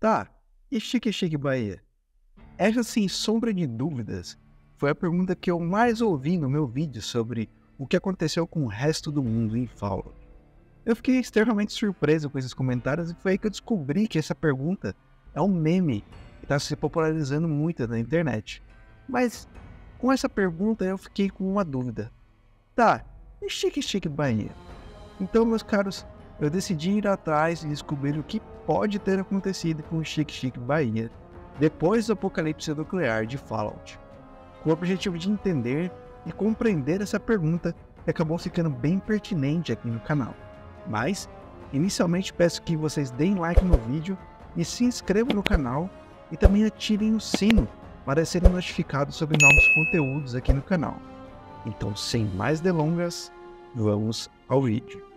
Tá, e Chique Chique Bahia? Essa, sem sombra de dúvidas, foi a pergunta que eu mais ouvi no meu vídeo sobre o que aconteceu com o resto do mundo em Fallout. Eu fiquei extremamente surpreso com esses comentários e foi aí que eu descobri que essa pergunta é um meme que está se popularizando muito na internet. Mas com essa pergunta eu fiquei com uma dúvida. Tá, e Chique Chique Bahia? Então, meus caros, eu decidi ir atrás e descobrir o que pode ter acontecido com o Chique Chique Bahia depois do apocalipse nuclear de Fallout, com o objetivo de entender e compreender essa pergunta que acabou ficando bem pertinente aqui no canal. Mas, inicialmente peço que vocês deem like no vídeo e se inscrevam no canal e também atirem o sino para serem notificados sobre novos conteúdos aqui no canal. Então, sem mais delongas, vamos ao vídeo.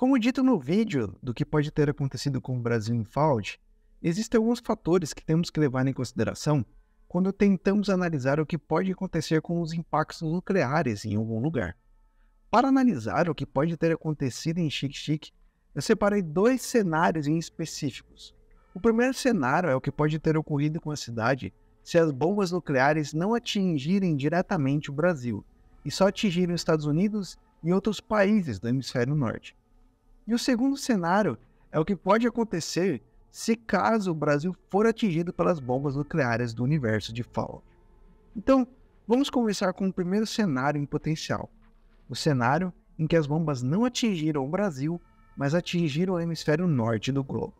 Como dito no vídeo do que pode ter acontecido com o Brasil em Fault, existem alguns fatores que temos que levar em consideração quando tentamos analisar o que pode acontecer com os impactos nucleares em algum lugar. Para analisar o que pode ter acontecido em Xique-Xique, eu separei dois cenários em específicos. O primeiro cenário é o que pode ter ocorrido com a cidade se as bombas nucleares não atingirem diretamente o Brasil, e só atingirem os Estados Unidos e outros países do hemisfério norte. E o segundo cenário é o que pode acontecer se caso o Brasil for atingido pelas bombas nucleares do universo de Fallout. Então, vamos começar com o primeiro cenário em potencial. O cenário em que as bombas não atingiram o Brasil, mas atingiram o hemisfério norte do globo.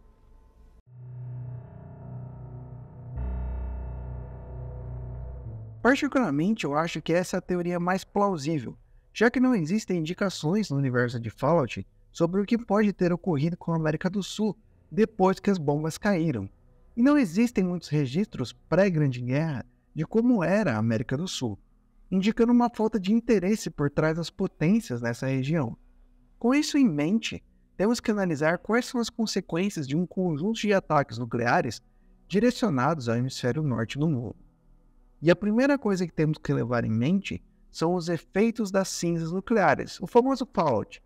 Particularmente, eu acho que essa é a teoria mais plausível, já que não existem indicações no universo de Fallout sobre o que pode ter ocorrido com a América do Sul depois que as bombas caíram. E não existem muitos registros pré-Grande Guerra de como era a América do Sul, indicando uma falta de interesse por trás das potências nessa região. Com isso em mente, temos que analisar quais são as consequências de um conjunto de ataques nucleares direcionados ao hemisfério norte do mundo. E a primeira coisa que temos que levar em mente são os efeitos das cinzas nucleares, o famoso fallout,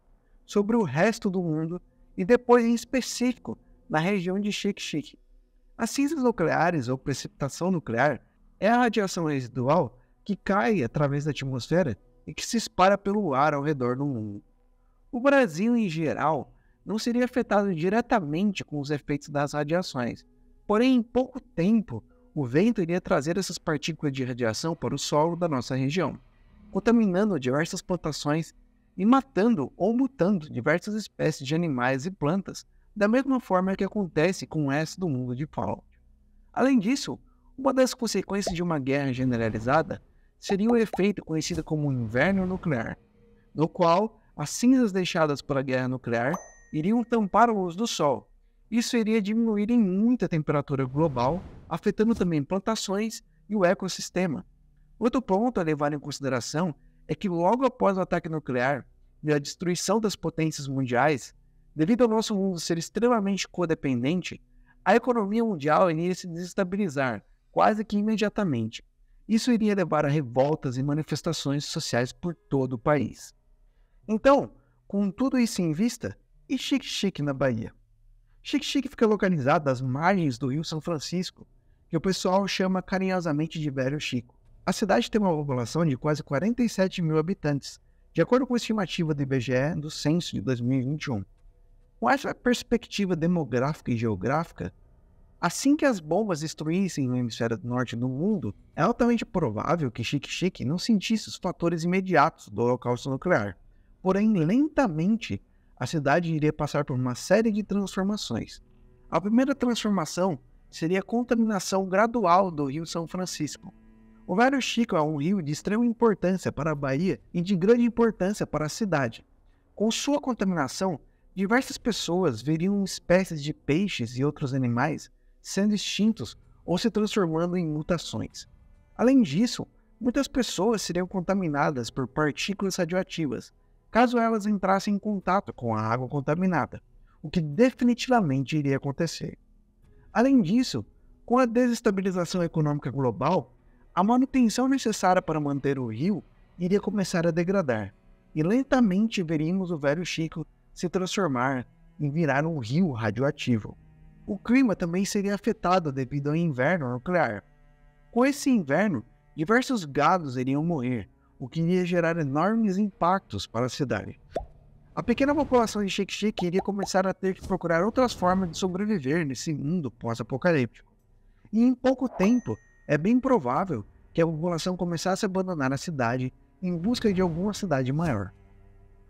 sobre o resto do mundo e depois, em específico, na região de xique As cinzas nucleares ou precipitação nuclear é a radiação residual que cai através da atmosfera e que se espalha pelo ar ao redor do mundo. O Brasil, em geral, não seria afetado diretamente com os efeitos das radiações, porém, em pouco tempo, o vento iria trazer essas partículas de radiação para o solo da nossa região, contaminando diversas plantações e matando ou mutando diversas espécies de animais e plantas, da mesma forma que acontece com o resto do mundo de Fallout. Além disso, uma das consequências de uma guerra generalizada seria o efeito conhecido como inverno nuclear, no qual as cinzas deixadas pela guerra nuclear iriam tampar a luz do sol. Isso iria diminuir em muito a temperatura global, afetando também plantações e o ecossistema. Outro ponto a levar em consideração é que logo após o ataque nuclear e a destruição das potências mundiais, devido ao nosso mundo ser extremamente codependente, a economia mundial iria se desestabilizar quase que imediatamente. Isso iria levar a revoltas e manifestações sociais por todo o país. Então, com tudo isso em vista, e Chique Chique na Bahia? Chique Chique fica localizado às margens do Rio São Francisco, que o pessoal chama carinhosamente de Velho Chico. A cidade tem uma população de quase 47 mil habitantes, de acordo com a estimativa do IBGE do censo de 2021. Com essa perspectiva demográfica e geográfica, assim que as bombas destruíssem o hemisfério norte do mundo, é altamente provável que Chique-Chique não sentisse os fatores imediatos do holocausto nuclear. Porém, lentamente, a cidade iria passar por uma série de transformações. A primeira transformação seria a contaminação gradual do Rio São Francisco, o do Chico é um rio de extrema importância para a Bahia e de grande importância para a cidade. Com sua contaminação, diversas pessoas veriam espécies de peixes e outros animais sendo extintos ou se transformando em mutações. Além disso, muitas pessoas seriam contaminadas por partículas radioativas, caso elas entrassem em contato com a água contaminada, o que definitivamente iria acontecer. Além disso, com a desestabilização econômica global, a manutenção necessária para manter o rio iria começar a degradar, e lentamente veríamos o velho Chico se transformar em virar um rio radioativo. O clima também seria afetado devido ao inverno nuclear. Com esse inverno, diversos gados iriam morrer, o que iria gerar enormes impactos para a cidade. A pequena população de Shake Shake iria começar a ter que procurar outras formas de sobreviver nesse mundo pós-apocalíptico. E em pouco tempo, é bem provável que a população começasse a abandonar a cidade em busca de alguma cidade maior.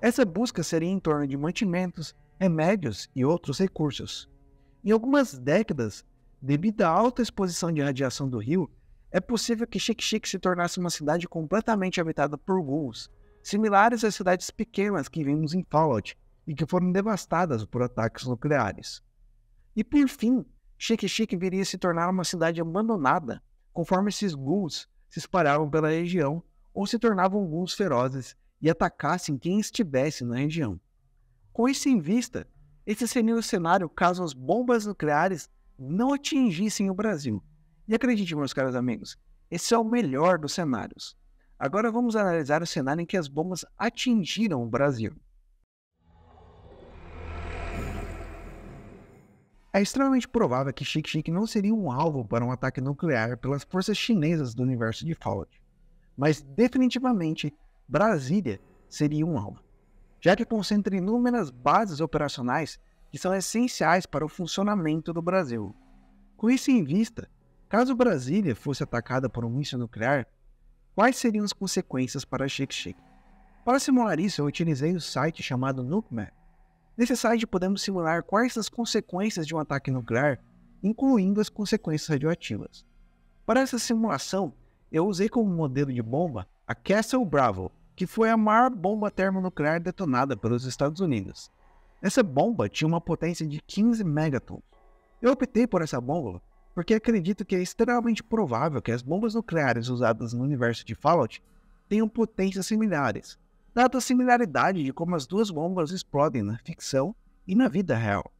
Essa busca seria em torno de mantimentos, remédios e outros recursos. Em algumas décadas, devido à alta exposição de radiação do rio, é possível que Xixique se tornasse uma cidade completamente habitada por ghouls, similares às cidades pequenas que vimos em Fallout e que foram devastadas por ataques nucleares. E por fim, Xixique viria a se tornar uma cidade abandonada, Conforme esses ghouls se espalhavam pela região ou se tornavam ghouls ferozes e atacassem quem estivesse na região. Com isso em vista, esse seria o cenário caso as bombas nucleares não atingissem o Brasil. E acredite, meus caros amigos, esse é o melhor dos cenários. Agora vamos analisar o cenário em que as bombas atingiram o Brasil. É extremamente provável que Xixi não seria um alvo para um ataque nuclear pelas forças chinesas do universo de Fallout, mas definitivamente Brasília seria um alvo, já que concentra inúmeras bases operacionais que são essenciais para o funcionamento do Brasil. Com isso em vista, caso Brasília fosse atacada por um míssil nuclear, quais seriam as consequências para Xixi? Para simular isso, eu utilizei o site chamado NukeMap, Nesse site podemos simular quais as consequências de um ataque nuclear, incluindo as consequências radioativas. Para essa simulação, eu usei como modelo de bomba a Castle Bravo, que foi a maior bomba termonuclear detonada pelos Estados Unidos. Essa bomba tinha uma potência de 15 megatons. Eu optei por essa bomba porque acredito que é extremamente provável que as bombas nucleares usadas no universo de Fallout tenham potências similares, dada a similaridade de como as duas bombas explodem na ficção e na vida real.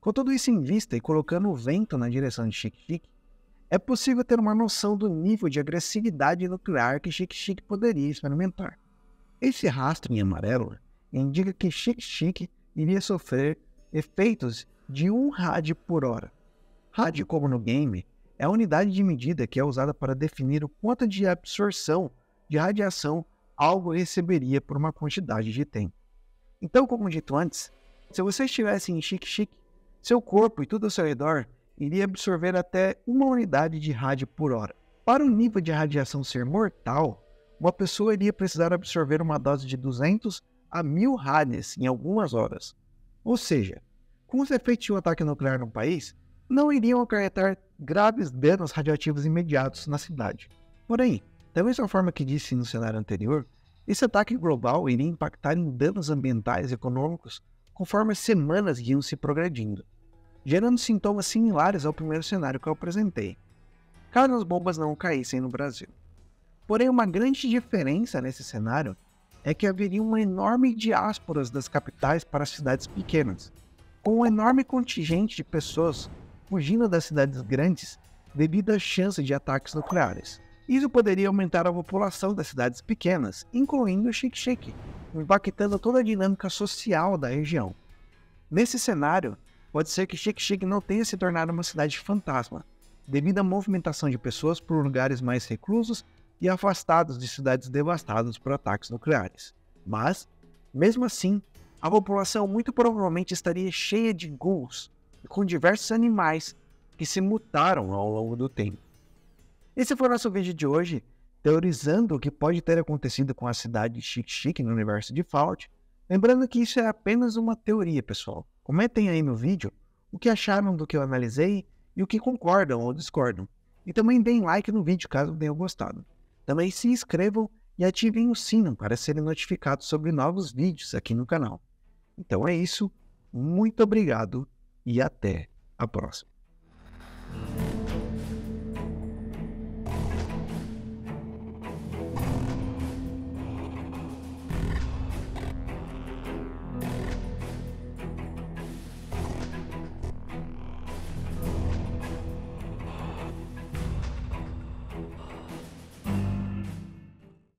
Com tudo isso em vista e colocando o vento na direção de Chique Chique, é possível ter uma noção do nível de agressividade nuclear que Chique Chique poderia experimentar. Esse rastro em amarelo indica que Chique Chique iria sofrer efeitos de 1 rádio por hora. Rádio, como no game, é a unidade de medida que é usada para definir o quanto de absorção de radiação algo receberia por uma quantidade de tempo. Então, como dito antes, se você estivesse em chique-chique, seu corpo e tudo ao seu redor iria absorver até uma unidade de rádio por hora. Para o um nível de radiação ser mortal, uma pessoa iria precisar absorver uma dose de 200 a 1000 rádios em algumas horas. Ou seja, com os efeitos de um ataque nuclear no país, não iriam acarretar graves danos radioativos imediatos na cidade. Porém, da mesma forma que disse no cenário anterior, esse ataque global iria impactar em danos ambientais e econômicos conforme as semanas iam se progredindo, gerando sintomas similares ao primeiro cenário que eu apresentei, caso as bombas não caíssem no Brasil. Porém, uma grande diferença nesse cenário é que haveria uma enorme diáspora das capitais para as cidades pequenas, com um enorme contingente de pessoas fugindo das cidades grandes devido à chance de ataques nucleares. Isso poderia aumentar a população das cidades pequenas, incluindo Xique-Xique, impactando toda a dinâmica social da região. Nesse cenário, pode ser que Xique-Xique não tenha se tornado uma cidade fantasma, devido à movimentação de pessoas por lugares mais reclusos e afastados de cidades devastadas por ataques nucleares. Mas, mesmo assim, a população muito provavelmente estaria cheia de ghouls, com diversos animais que se mutaram ao longo do tempo. Esse foi o nosso vídeo de hoje, teorizando o que pode ter acontecido com a cidade chique-chique no universo de Fallout. Lembrando que isso é apenas uma teoria, pessoal. Comentem aí no vídeo o que acharam do que eu analisei e o que concordam ou discordam. E também deem like no vídeo caso tenham gostado. Também se inscrevam e ativem o sino para serem notificados sobre novos vídeos aqui no canal. Então é isso, muito obrigado e até a próxima.